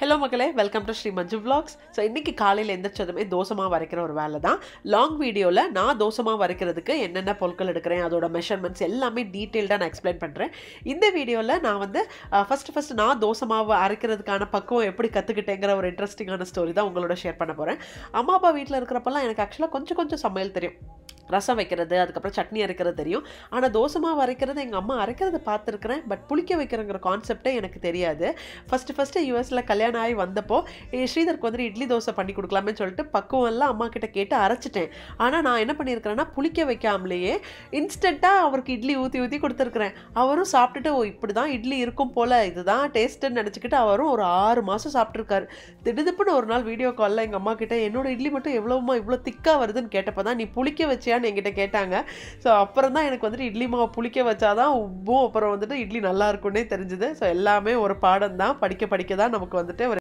hello மக்களே welcome to Sri Manju vlogs so இன்றைக்கி காலையில் எந்திரிச்சதுமே தோசமாக வரைக்கிற ஒரு வேலை தான் லாங் வீடியோவில் நான் தோசமாக வரைக்கிறதுக்கு என்னென்ன பொருட்கள் எடுக்கிறேன் அதோட மெஷர்மெண்ட்ஸ் எல்லாமே டீட்டெயில்டாக நான் எக்ஸ்பிளைன் பண்ணுறேன் இந்த வீடியோவில் நான் வந்து ஃபஸ்ட்டு ஃபஸ்ட்டு நான் தோசமாக அரைக்கிறதுக்கான பக்குவம் எப்படி கற்றுக்கிட்டேங்கிற ஒரு இன்ட்ரெஸ்டிங்கான ஸ்டோரி தான் உங்களோட ஷேர் பண்ண போகிறேன் அம்மா அப்பா வீட்டில் இருக்கிறப்பெல்லாம் எனக்கு ஆக்சுவலாக கொஞ்சம் கொஞ்சம் சமையல் தெரியும் ரசம் வைக்கிறது அதுக்கப்புறம் சட்னி அரைக்கிறது தெரியும் ஆனால் தோசை மாவு அரைக்கிறது எங்கள் அம்மா அரைக்கிறத பார்த்துருக்குறேன் பட் புளிக்க வைக்கிறங்கிற கான்செப்டே எனக்கு தெரியாது ஃபஸ்ட்டு ஃபஸ்ட்டு யூஎஸில் கல்யாணம் ஆகி வந்தப்போ ஸ்ரீதருக்கு வந்துட்டு இட்லி தோசை பண்ணி கொடுக்கலாமே சொல்லிட்டு பக்குவம் எல்லாம் அம்மா கிட்ட கேட்டு அரைச்சிட்டேன் ஆனால் நான் என்ன பண்ணியிருக்கிறேன்னா புளிக்க வைக்காமலேயே இன்ஸ்டண்ட்டாக அவருக்கு இட்லி ஊற்றி ஊற்றி கொடுத்துருக்குறேன் அவரும் சாப்பிட்டுட்டு ஓ இப்படி தான் இட்லி இருக்கும் போல் இதுதான் டேஸ்ட்டுன்னு நினச்சிக்கிட்டு அவரும் ஒரு ஆறு மாதம் சாப்பிட்ருக்காரு திடுதுப்புன்னு ஒரு நாள் வீடியோ காலில் எங்கள் அம்மா கிட்டே என்னோடய இட்லி மட்டும் எவ்வளோமா இவ்வளோ திக்காக வருதுன்னு கேட்டப்போ தான் நீ புளிக்க வச்சியா இட்லியான்னு என்கிட்ட கேட்டாங்க ஸோ அப்புறம் தான் எனக்கு வந்துட்டு இட்லி மாவு புளிக்க வச்சாதான் உப்பும் அப்புறம் வந்துட்டு இட்லி நல்லா இருக்கும்னே தெரிஞ்சுது ஸோ எல்லாமே ஒரு பாடம் தான் படிக்க படிக்க தான் நமக்கு வந்துட்டு ஒரு